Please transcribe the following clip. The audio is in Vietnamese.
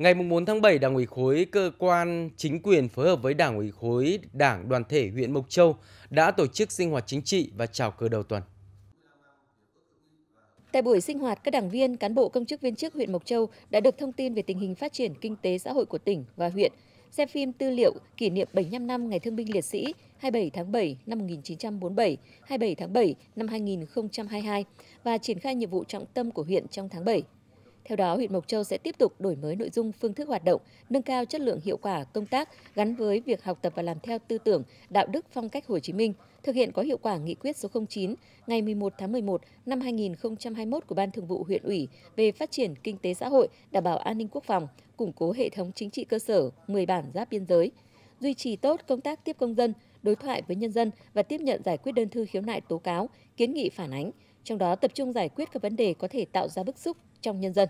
Ngày 4 tháng 7, Đảng ủy khối cơ quan chính quyền phối hợp với Đảng ủy khối Đảng đoàn thể huyện Mộc Châu đã tổ chức sinh hoạt chính trị và chào cờ đầu tuần. Tại buổi sinh hoạt, các đảng viên, cán bộ công chức viên chức huyện Mộc Châu đã được thông tin về tình hình phát triển kinh tế xã hội của tỉnh và huyện, xem phim tư liệu kỷ niệm 75 năm Ngày Thương binh Liệt sĩ 27 tháng 7 năm 1947, 27 tháng 7 năm 2022 và triển khai nhiệm vụ trọng tâm của huyện trong tháng 7. Theo đó, huyện Mộc Châu sẽ tiếp tục đổi mới nội dung, phương thức hoạt động, nâng cao chất lượng hiệu quả công tác gắn với việc học tập và làm theo tư tưởng, đạo đức phong cách Hồ Chí Minh, thực hiện có hiệu quả nghị quyết số 09 ngày 11 tháng 11 năm 2021 của Ban Thường vụ huyện ủy về phát triển kinh tế xã hội, đảm bảo an ninh quốc phòng, củng cố hệ thống chính trị cơ sở 10 bản giáp biên giới, duy trì tốt công tác tiếp công dân, đối thoại với nhân dân và tiếp nhận giải quyết đơn thư khiếu nại tố cáo, kiến nghị phản ánh trong đó tập trung giải quyết các vấn đề có thể tạo ra bức xúc trong nhân dân